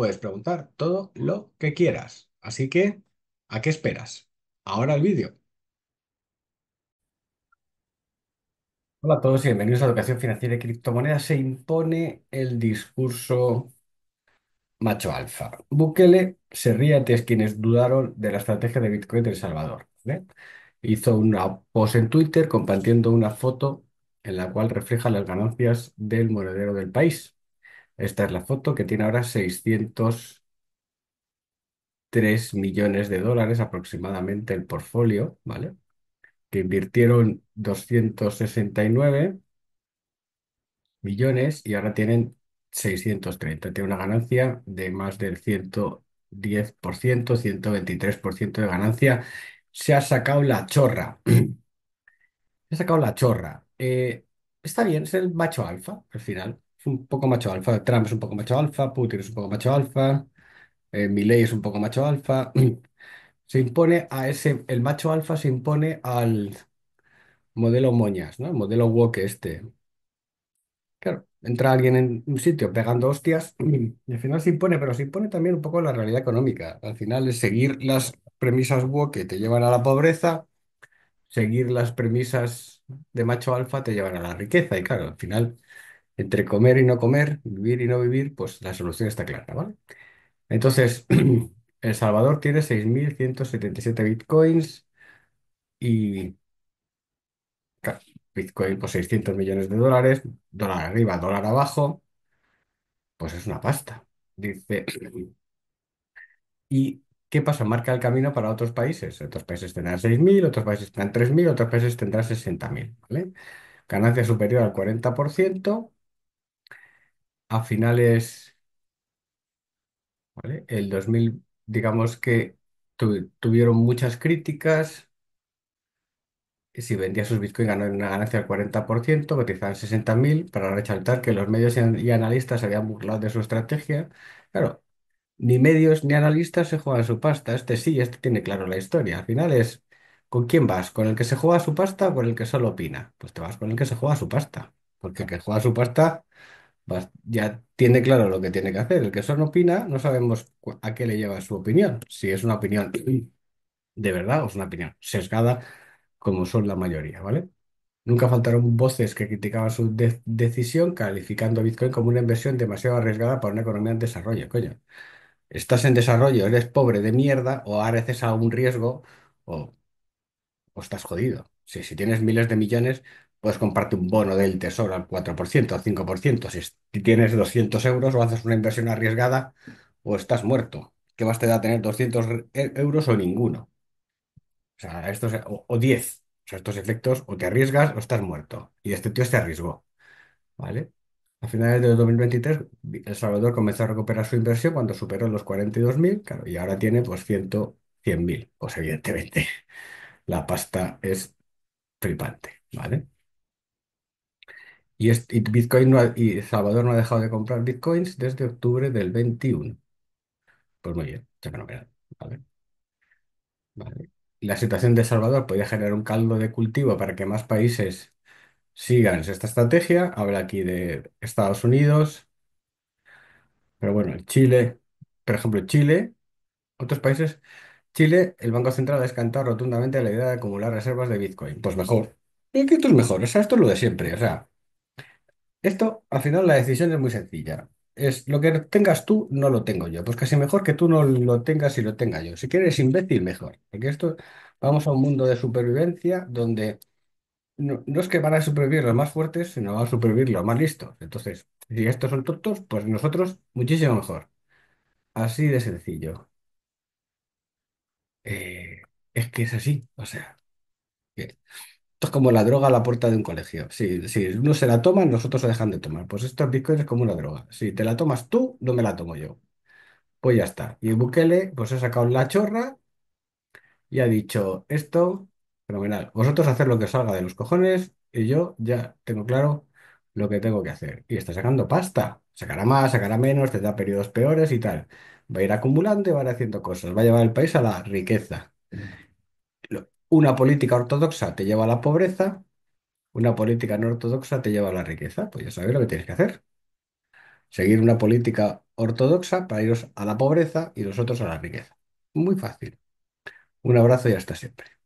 puedes preguntar todo lo que quieras. Así que, ¿a qué esperas? Ahora el vídeo. Hola a todos y bienvenidos a Educación Financiera y Criptomonedas. Se impone el discurso macho alfa. Bukele se ríe ante quienes dudaron de la estrategia de Bitcoin de El Salvador. Hizo una post en Twitter compartiendo una foto en la cual refleja las ganancias del monedero del país. Esta es la foto que tiene ahora 603 millones de dólares aproximadamente el portfolio, ¿vale? Que invirtieron 269 millones y ahora tienen 630. Tiene una ganancia de más del 110%, 123% de ganancia. Se ha sacado la chorra. Se ha sacado la chorra. Eh, está bien, es el macho alfa al final es un poco macho alfa, Trump es un poco macho alfa, Putin es un poco macho alfa, eh, es un poco macho alfa. Se impone a ese, el macho alfa se impone al modelo Moñas, ¿no? El modelo woke este. Claro, entra alguien en un sitio pegando hostias y al final se impone, pero se impone también un poco la realidad económica. Al final es seguir las premisas woke te llevan a la pobreza, seguir las premisas de macho alfa te llevan a la riqueza y claro, al final entre comer y no comer, vivir y no vivir, pues la solución está clara, ¿vale? Entonces, El Salvador tiene 6.177 bitcoins y bitcoin por 600 millones de dólares, dólar arriba, dólar abajo, pues es una pasta. Dice, ¿y qué pasa? Marca el camino para otros países. Otros países tendrán 6.000, otros países tendrán 3.000, otros países tendrán 60.000, ¿vale? Ganancia superior al 40%, a finales, ¿vale? El 2000, digamos que tuvieron muchas críticas. Si vendía sus bitcoins ganó una ganancia del 40%, cotizaban 60.000 para rechazar que los medios y analistas se habían burlado de su estrategia. Claro, ni medios ni analistas se juegan su pasta. Este sí, este tiene claro la historia. Al final es, ¿con quién vas? ¿Con el que se juega su pasta o con el que solo opina? Pues te vas con el que se juega su pasta. Porque el que juega su pasta ya tiene claro lo que tiene que hacer. El que no opina, no sabemos a qué le lleva su opinión. Si es una opinión de verdad o es una opinión sesgada, como son la mayoría, ¿vale? Nunca faltaron voces que criticaban su decisión, calificando a Bitcoin como una inversión demasiado arriesgada para una economía en desarrollo, coño. Estás en desarrollo, eres pobre de mierda o areces a un riesgo o, o estás jodido. Si, si tienes miles de millones puedes comprarte un bono del tesoro al 4%, al 5%. Si tienes 200 euros o haces una inversión arriesgada o estás muerto. ¿Qué más te da tener 200 e, euros o ninguno? O sea, estos, o, 10. O sea, estos efectos o te arriesgas o estás muerto. Y este tío se arriesgó, ¿vale? A finales de 2023, El Salvador comenzó a recuperar su inversión cuando superó los 42.000, claro, y ahora tiene pues 100.000. Pues evidentemente la pasta es flipante, ¿vale? Y, Bitcoin y Salvador no ha dejado de comprar bitcoins desde octubre del 21. Pues muy bien, ya no queda. Vale, La situación de Salvador podría generar un caldo de cultivo para que más países sigan esta estrategia. Habla aquí de Estados Unidos, pero bueno, Chile, por ejemplo, Chile, otros países. Chile, el Banco Central ha descantado rotundamente la idea de acumular reservas de Bitcoin. Pues mejor. esto es mejor, o esto es lo de siempre. O sea, esto, al final, la decisión es muy sencilla. Es lo que tengas tú, no lo tengo yo. Pues casi mejor que tú no lo tengas y lo tenga yo. Si quieres imbécil, mejor. Porque esto, vamos a un mundo de supervivencia donde no, es que van a supervivir los más fuertes, sino van a supervivir los más listos. Entonces, si estos son tontos, pues nosotros muchísimo mejor. Así de sencillo. Eh, es que es así. O sea, esto es como la droga a la puerta de un colegio. Si, si se la toma, nosotros dejan de tomar. Pues esto es Bitcoin es como una droga. Si te la tomas tú, no me la tomo yo. Pues ya está. Y Bukele, pues ha sacado la chorra y ha dicho esto, fenomenal. Vosotros hacer lo que salga de los cojones y yo ya tengo claro lo que tengo que hacer. Y está sacando pasta. Sacará más, sacará menos, tendrá periodos peores y tal. Va a ir acumulando y va a ir haciendo cosas. Va a llevar el país a la riqueza. Una política ortodoxa te lleva a la pobreza, una política no ortodoxa te lleva a la riqueza. Pues ya sabéis lo que tienes que hacer. Seguir una política ortodoxa para iros a la pobreza y los otros a la riqueza. Muy fácil. Un abrazo y hasta siempre.